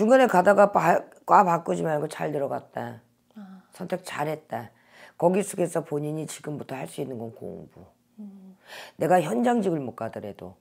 중간에 가다가 바, 과 바꾸지 말고 잘 들어갔다. 아. 선택 잘했다. 거기 속에서 본인이 지금부터 할 수 있는 건 공부. 음. 내가 현장직을 못 가더라도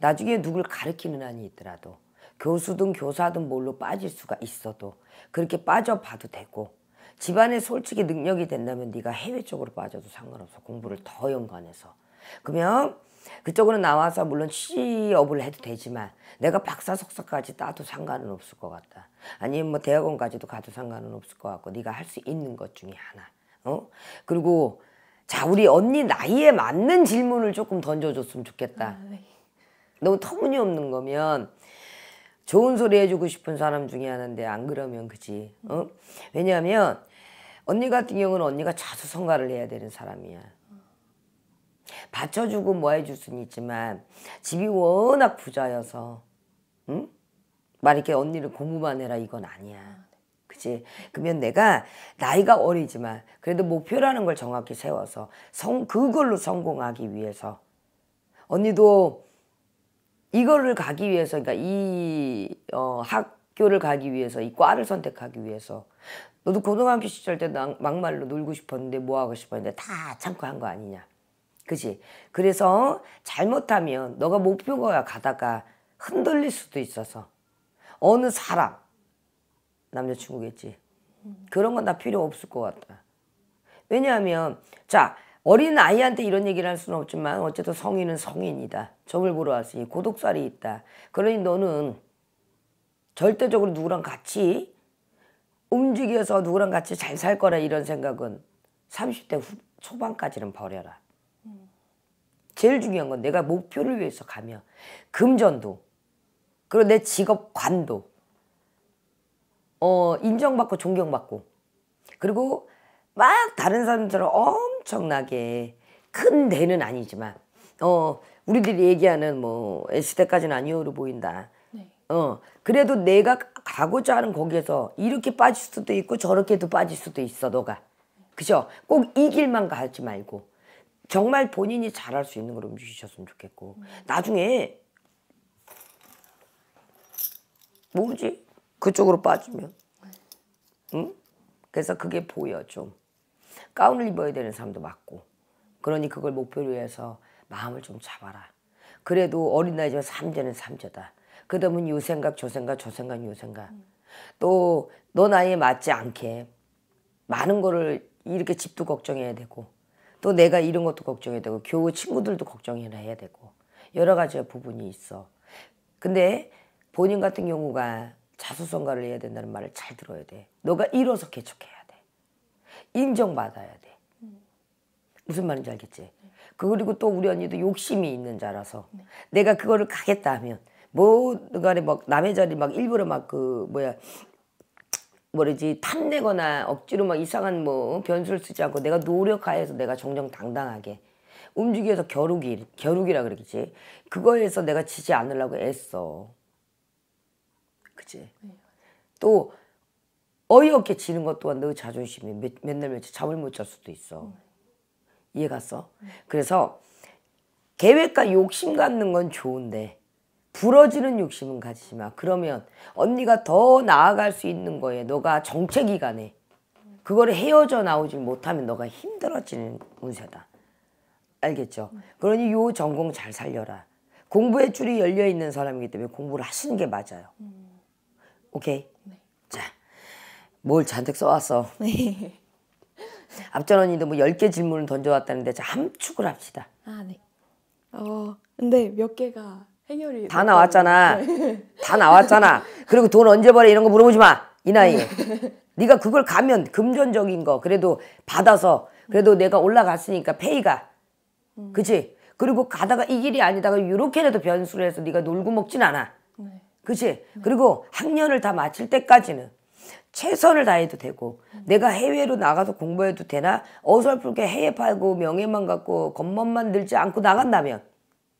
나중에 누굴 가르키는 한이 있더라도 교수든 교사든 뭘로 빠질 수가 있어도 그렇게 빠져봐도 되고 집안에 솔직히 능력이 된다면 네가 해외 쪽으로 빠져도 상관없어 공부를 더 연관해서 그러면 그쪽으로 나와서 물론 취업을 해도 되지만 내가 박사 석사까지 따도 상관은 없을 것 같다. 아니면 뭐 대학원까지도 가도 상관은 없을 것 같고 네가 할 수 있는 것 중에 하나. 어? 그리고 자 우리 언니 나이에 맞는 질문을 조금 던져줬으면 좋겠다. 아, 네. 너무 터무니없는 거면 좋은 소리 해주고 싶은 사람 중에 하나인데 안 그러면 그지. 어? 왜냐하면 언니 같은 경우는 언니가 자수성가를 해야 되는 사람이야. 받쳐주고 뭐 해줄 수는 있지만 집이 워낙 부자여서 응? 말 이렇게 언니를 공부만 해라 이건 아니야. 아, 네. 그치? 그러면 내가 나이가 어리지만 그래도 목표라는 걸 정확히 세워서 성 그걸로 성공하기 위해서 언니도 이거를 가기 위해서 그러니까 이 어, 학교를 가기 위해서 이 과를 선택하기 위해서 너도 고등학교 시절 때 막말로 놀고 싶었는데 뭐 하고 싶었는데 다 참고 한 거 아니냐. 그지? 그래서 잘못하면 너가 목표가 가다가 흔들릴 수도 있어서 어느 사람 남자친구겠지. 그런 건 다 필요 없을 것 같다. 왜냐하면 자 어린 아이한테 이런 얘기를 할 수는 없지만 어쨌든 성인은 성인이다. 점을 보러 왔으니 고독살이 있다. 그러니 너는 절대적으로 누구랑 같이 움직여서 누구랑 같이 잘 살 거라 이런 생각은 30대 후, 초반까지는 버려라. 제일 중요한 건 내가 목표를 위해서 가면 금전도 그리고 내 직업관도 어 인정받고 존경받고 그리고 막 다른 사람들처럼 엄청나게 큰 대는 아니지만 어 우리들이 얘기하는 뭐 S대까지는 아니오로 보인다. 네. 어 그래도 내가 가고자 하는 거기에서 이렇게 빠질 수도 있고 저렇게도 빠질 수도 있어 너가. 그죠? 꼭이 길만 가지 말고 정말 본인이 잘할 수 있는 걸 움직이셨으면 좋겠고 음. 나중에 모르지 그쪽으로 빠지면 음. 응? 그래서 그게 보여 좀 가운을 입어야 되는 사람도 맞고 그러니 그걸 목표로 해서 마음을 좀 잡아라 그래도 어린 나이지만 삼재는 삼재다 그다음은 요 생각 저 생각 저 생각 요 생각 음. 또너 나이에 맞지 않게 많은 거를 이렇게 집도 걱정해야 되고 또 내가 이런 것도 걱정해야 되고 교우 친구들도 걱정해야 해야 되고 여러 가지 부분이 있어. 근데 본인 같은 경우가 자수성가를 해야 된다는 말을 잘 들어야 돼. 너가 일어서 개척해야 돼. 인정받아야 돼. 무슨 말인지 알겠지? 그 그리고 또 우리 언니도 욕심이 있는 자라서 내가 그거를 가겠다 하면 뭐간에 막 남의 자리 막 일부러 막 그 뭐야 뭐지 탐내거나 억지로 막 이상한 뭐 변수를 쓰지 않고 내가 노력하여서 내가 정정당당하게 움직여서 겨루기 겨루기라 그러겠지 그거에서 내가 지지 않으려고 애써 그치 또 어이없게 지는 것 또한 너 자존심이 몇, 맨날 며칠 잠을 못 잘 수도 있어 이해 갔어 그래서 계획과 욕심 갖는 건 좋은데 부러지는 욕심은 가지지 마. 그러면 언니가 더 나아갈 수 있는 거에 너가 정체기간에 그거를 헤어져 나오지 못하면 너가 힘들어지는 운세다. 알겠죠? 그러니 요 전공 잘 살려라. 공부의 줄이 열려 있는 사람이기 때문에 공부를 하시는 게 맞아요. 음. 오케이? 네. 자, 뭘 잔뜩 써왔어. 네. 앞전 언니도 뭐 10개 질문을 던져왔다는데 자, 함축을 합시다. 아, 네. 어, 근데 몇 개가 해결이 다 나왔잖아. 다 나왔잖아. 네. 그리고 돈 언제 벌어 이런 거 물어보지 마. 이 네. 나이에. 네가 그걸 가면 금전적인 거 그래도 받아서 그래도 음. 내가 올라갔으니까 페이가. 음. 그치? 그리고 가다가 이 길이 아니다가 이렇게라도 변수를 해서 네가 놀고 먹진 않아. 네. 그치? 네. 그리고 학년을 다 마칠 때까지는 최선을 다해도 되고 음. 내가 해외로 나가서 공부해도 되나 어설프게 해외 팔고 명예만 갖고 겉멋만 들지 않고 나간다면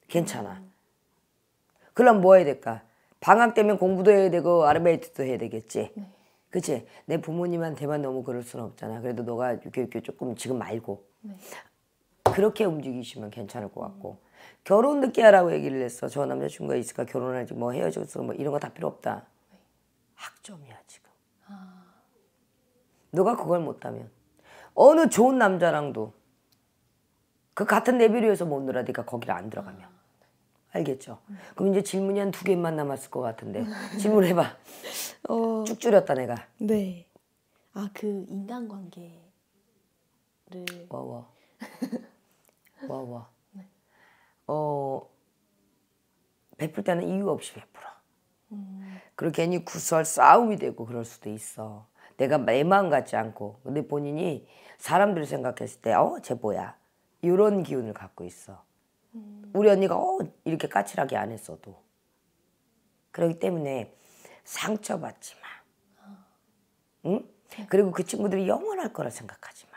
괜찮아. 음. 그럼 뭐 해야 될까? 방학 때면 공부도 해야 되고 아르바이트도 해야 되겠지. 네. 그치? 내 부모님한테만 너무 그럴 수는 없잖아. 그래도 너가 이렇게, 이렇 조금 지금 말고 네. 그렇게 움직이시면 괜찮을 것 같고 음. 결혼 늦게 하라고 얘기를 했어. 저 남자친구가 있을까 결혼할지뭐 헤어졌어 뭐 이런 거 다 필요 없다. 네. 학점이야 지금. 아. 너가 그걸 못하면 어느 좋은 남자랑도 그 같은 내비류에서 못 놀아니까 거기를 안 들어가면 알겠죠? 음. 그럼 이제 질문이 한 두 개만 남았을 것 같은데 음. 질문해봐. 어... 쭉 줄였다 내가. 네. 아 그 인간관계를. 와와. 와와. 네. 어 베풀 때는 이유 없이 베풀어. 음... 그리고 괜히 구설 싸움이 되고 그럴 수도 있어. 내가 내 마음 같지 않고 근데 본인이 사람들 생각했을 때어쟤 뭐야 이런 기운을 갖고 있어. 우리 언니가 어 이렇게 까칠하게 안 했어도 그러기 때문에 상처받지 마. 응? 그리고 그 친구들이 영원할 거라 생각하지 마.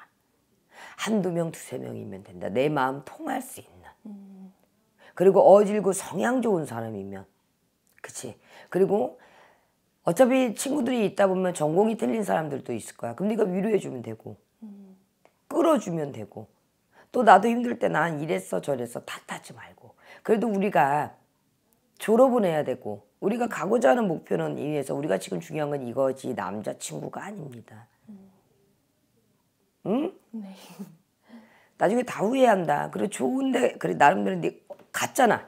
한두 명, 두세 명이면 된다. 내 마음 통할 수 있는. 그리고 어질고 성향 좋은 사람이면. 그치? 그리고 어차피 친구들이 있다 보면 전공이 틀린 사람들도 있을 거야. 그럼 네가 위로해주면 되고, 끌어주면 되고, 또 나도 힘들 때 난 이랬어 저랬어 탓하지 말고 그래도 우리가 졸업은 해야 되고 우리가 가고자 하는 목표는 이에서 우리가 지금 중요한 건 이거지 남자친구가 아닙니다. 응? 네. 나중에 다 후회한다. 그래 좋은데 그래 나름대로 네 갔잖아.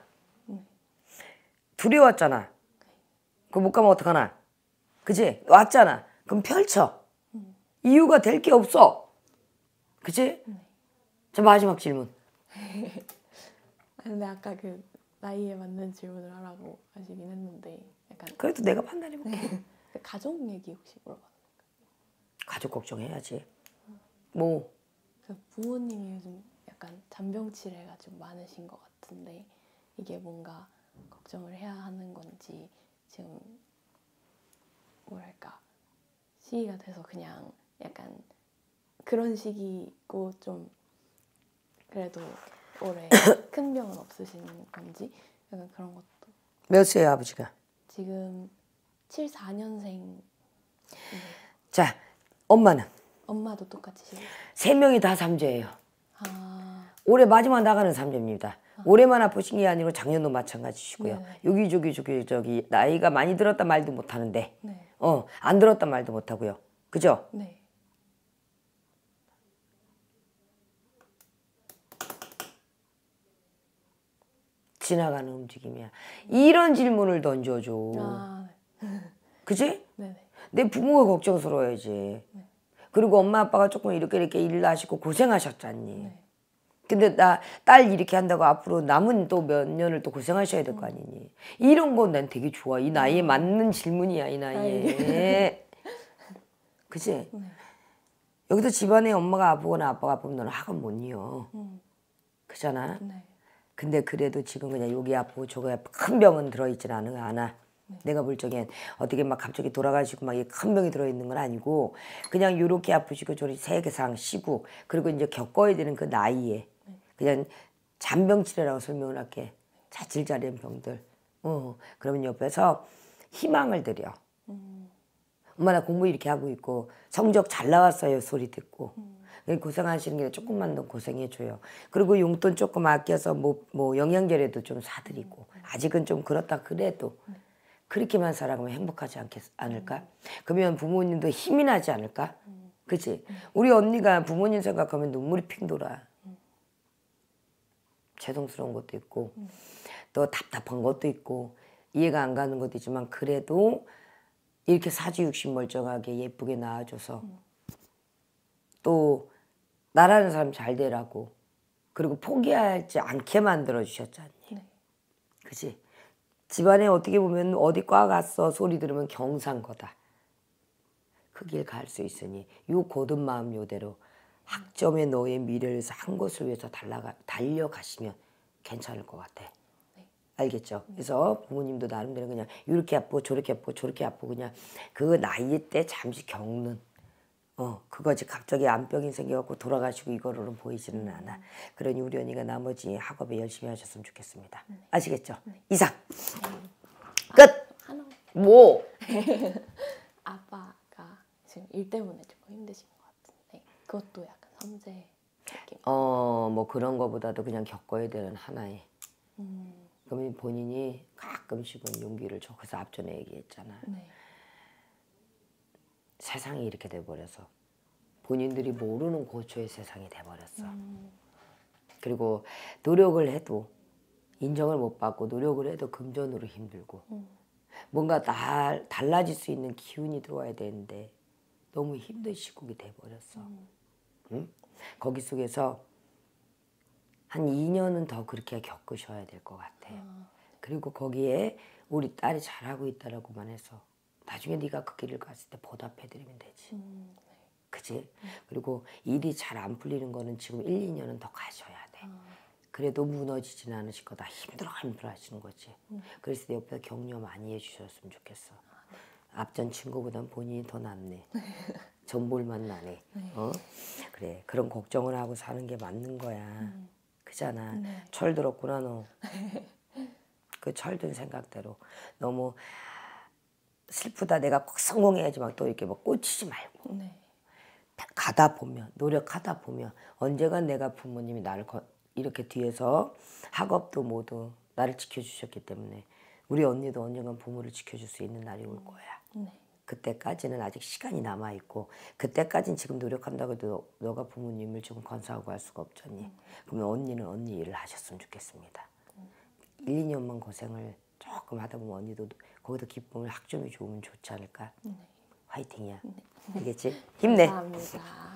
두려웠잖아. 그 못 가면 어떡하나. 그지? 왔잖아. 그럼 펼쳐. 음. 이유가 될 게 없어. 그지? 자 마지막 질문. 근데 아까 그 나이에 맞는 질문을 하라고 하시긴 했는데 약간 그래도 내가 판단해 볼게. 네. 그 가족 얘기 혹시 물어봐도 될까요? 가족 걱정해야지. 뭐? 그 부모님이 요즘 약간 잔병치레가 좀 많으신 것 같은데 이게 뭔가 걱정을 해야 하는 건지 지금 뭐랄까 시기가 돼서 그냥 약간 그런 시기고 좀 그래도 올해 큰 병은 없으신 건지 약간 그런 것도. 몇세요 아버지가? 지금 74년생. 자 엄마는? 엄마도 똑같이 세 명이 다 삼재예요. 아... 올해 마지막 나가는 삼재입니다. 아. 올해만 아프신 게 아니고 작년도 마찬가지시고요. 네. 여기 저기 저기 저기 나이가 많이 들었다 말도 못하는데, 네. 어안 들었다 말도 못하고요. 그죠? 네. 지나가는 움직임이야. 이런 질문을 던져줘. 아, 네. 그지? 네, 네. 내 부모가 걱정스러워야지. 네. 그리고 엄마 아빠가 조금 이렇게 이렇게 일을 하시고 고생하셨잖니. 네. 근데 나 딸 이렇게 한다고 앞으로 남은 또 몇 년을 또 고생하셔야 될거 음. 아니니. 이런 건 난 되게 좋아. 이 나이에 음. 맞는 질문이야 이 나이에. 그지? 네. 여기서 집안에 엄마가 아프거나 아빠가 아프면 너는 학원 못 이어. 음. 그잖아. 네. 근데 그래도 지금 그냥 여기 아프고 저거 큰 병은 들어있진 않은 않아. 내가 볼 적엔 어떻게 막 갑자기 돌아가시고 막 큰 병이 들어있는 건 아니고 그냥 요렇게 아프시고 저리 세계상 쉬고 그리고 이제 겪어야 되는 그 나이에 그냥 잔병 치레라고 설명을 할게 자질자리한 병들 어 그러면 옆에서 희망을 드려 음. 엄마 나 공부 이렇게 하고 있고 성적 잘 나왔어요 소리 듣고 음. 예, 고생하시는 게 조금만 더 고생해줘요. 그리고 용돈 조금 아껴서 뭐, 뭐 영양제라도 좀 사드리고 아직은 좀 그렇다 그래도 그렇게만 살아가면 행복하지 않겠, 않을까? 그러면 부모님도 힘이 나지 않을까? 그치? 우리 언니가 부모님 생각하면 눈물이 핑 돌아. 죄송스러운 것도 있고 또 답답한 것도 있고 이해가 안 가는 것도 있지만 그래도 이렇게 사지육신 멀쩡하게 예쁘게 낳아줘서또 나라는 사람 잘 되라고 그리고 포기하지 않게 만들어 주셨잖니. 네. 그지? 집안에 어떻게 보면 어디 과 갔어 소리 들으면 경상 거다. 그 길 갈 수 있으니 요 고든 마음 요대로 학점에 너의 미래를 한 것을 위해서 달라가, 달려가시면 괜찮을 것 같아. 네. 알겠죠? 그래서 부모님도 나름대로 그냥 이렇게 아프고 저렇게 아프고 저렇게 아프고 그냥 그 나이 때 잠시 겪는 어, 그거지 갑자기 암병이 생겨갖고 돌아가시고 이거로는 보이지는 않아. 음. 그러니 우리 언니가 나머지 학업에 열심히 하셨으면 좋겠습니다. 네. 아시겠죠? 네. 이상 네. 끝. 하나. 뭐? 아빠가 지금 일 때문에 조금 힘드신 것 같은데 그것도 약간 선제 어뭐 그런 거보다도 그냥 겪어야 되는 하나의. 음. 그러면 본인이 가끔씩은 용기를 줘. 그래서 앞전에 얘기했잖아. 네. 세상이 이렇게 돼버려서 본인들이 모르는 고초의 세상이 돼버렸어. 음. 그리고 노력을 해도 인정을 못 받고 노력을 해도 금전으로 힘들고 음. 뭔가 다 달라질 수 있는 기운이 들어와야 되는데 너무 힘든 시국이 돼버렸어. 음. 응? 거기 속에서 한 2년은 더 그렇게 겪으셔야 될 것 같아요. 아. 그리고 거기에 우리 딸이 잘하고 있다라고만 해서 나중에 네가 그 길을 갔을 때 보답해드리면 되지. 음, 네. 그지? 음. 그리고 일이 잘 안 풀리는 거는 지금 1, 2년은 더 가셔야 돼. 아. 그래도 무너지진 않으실 거다. 힘들어 힘들어 하시는 거지. 음. 그래서 옆에 격려 많이 해주셨으면 좋겠어. 아, 네. 앞전 친구보단 본인이 더 낫네. 네. 전볼만 나네. 네. 어? 그래 그런 걱정을 하고 사는 게 맞는 거야. 음. 그잖아. 철들었구나 너. 그 철든 생각대로 너무 슬프다 내가 꼭 성공해야지 막 또 이렇게 막 꽂히지 말고 네. 가다 보면 노력하다 보면 언제가 내가 부모님이 나를 거, 이렇게 뒤에서 학업도 모두 나를 지켜주셨기 때문에 우리 언니도 언젠간 부모를 지켜줄 수 있는 날이 올 거야. 네. 그때까지는 아직 시간이 남아 있고 그때까진 지금 노력한다고 해도 너, 가 부모님을 지금 건사하고 할 수가 없잖니. 음. 그러면 언니는 언니 일을 하셨으면 좋겠습니다. 음. 1, 2년만 고생을 조금 하다 보면 언니도 거기도 기쁨을 학점이 좋으면 좋지 않을까? 네. 화이팅이야. 네. 알겠지? 힘내. 감사합니다.